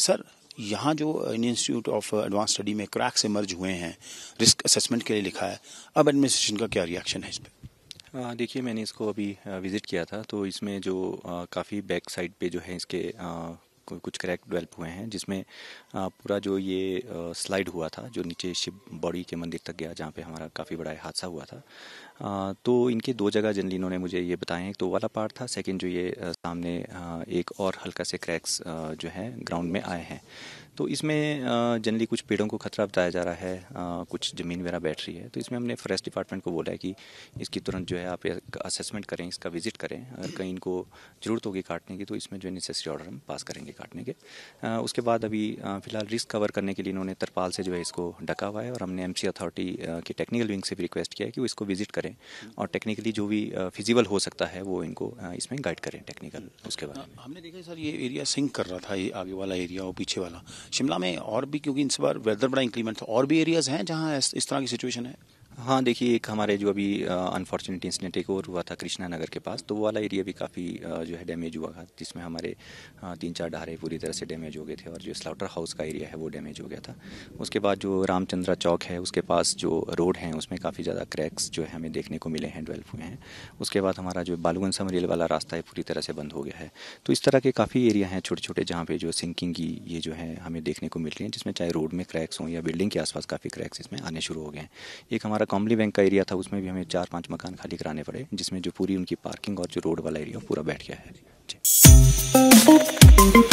sir यहाँ जो Indian Institute of Advance Study में क्रैक्स इमर्ज हुए हैं रिस्क असेसमेंट के लिए लिखा है अब एडमिनिस्ट्रेशन का क्या रिएक्शन है इस पर देखिए मैंने इसको अभी विज़िट किया था तो इसमें जो काफ़ी बैक साइड पे जो है इसके कुछ क्रैक डेवलप हुए हैं जिसमें पूरा जो ये स्लाइड हुआ था जो नीचे शिव बॉडी के मंदिर तक गया जहाँ पे हमारा काफ़ी बड़ा हादसा हुआ था तो इनके दो जगह जनरली इन्होंने मुझे ये बताए हैं तो वाला पार्ट था सेकेंड जो ये सामने एक और हल्का से क्रैक्स जो है ग्राउंड में आए हैं तो इसमें जनरली कुछ पेड़ों को खतरा बताया जा रहा है कुछ ज़मीन वगैरह बैठ रही है तो इसमें हमने फॉरेस्ट डिपार्टमेंट को बोला है कि इसकी तुरंत जो है आप असेसमेंट करें इसका विजिट करें अगर कहीं इनको ज़रूरत होगी काटने की तो इसमें जो है नेसेसरी ऑर्डर हम पास करेंगे काटने के आ, उसके बाद अभी फिलहाल रिस्क कवर करने के लिए इन्होंने तरपाल से जो है इसको ढका हुआ है और हमने एमसी अथॉरिटी की टेक्निकल विंग से भी रिक्वेस्ट किया है कि वो इसको विजिट करें और टेक्निकली जो भी फिजिबल हो सकता है वो इनको इसमें गाइड करें टेक्निकल उसके बाद हमने देखा सर ये एरिया सिंक कर रहा था ये आगे वाला एरिया और पीछे वाला शिमला में और भी क्योंकि इस बार वेदर बड़ा इंक्रीमेंट था और भी एरियाज हैं जहाँ इस तरह की सिचुएशन है हाँ देखिए एक हमारे जो अभी अनफॉर्चुनेट इंसिडेंट एक और हुआ था कृष्णा नगर के पास तो वो वाला एरिया भी काफ़ी जो है डैमेज हुआ था जिसमें हमारे तीन चार ढारे पूरी तरह से डैमेज हो गए थे और जो स्लाउटर हाउस का एरिया है वो डैमेज हो गया था उसके बाद जो रामचंद्रा चौक है उसके पास जो रोड हैं उसमें काफ़ी ज़्यादा क्रैक्स जो है हमें देखने को मिले हैं डेवेल्प हुए हैं उसके बाद हमारा जो बालूगंज रेल वाला रास्ता है पूरी तरह से बंद हो गया है तो इस तरह के काफ़ी एरिया हैं छोटे छोटे जहाँ पे जो सिंकिंग की ये जो है हमें देखने को मिल रही है जिसमें चाहे रोड में क्रैक्स हों या बिल्डिंग के आसपास काफ़ी क्रैक्स इसमें आने शुरू हो गए हैं एक हमारा कॉम्बली बैंक का एरिया था उसमें भी हमें चार पांच मकान खाली कराने पड़े जिसमें जो पूरी उनकी पार्किंग और जो रोड वाला एरिया पूरा बैठ गया है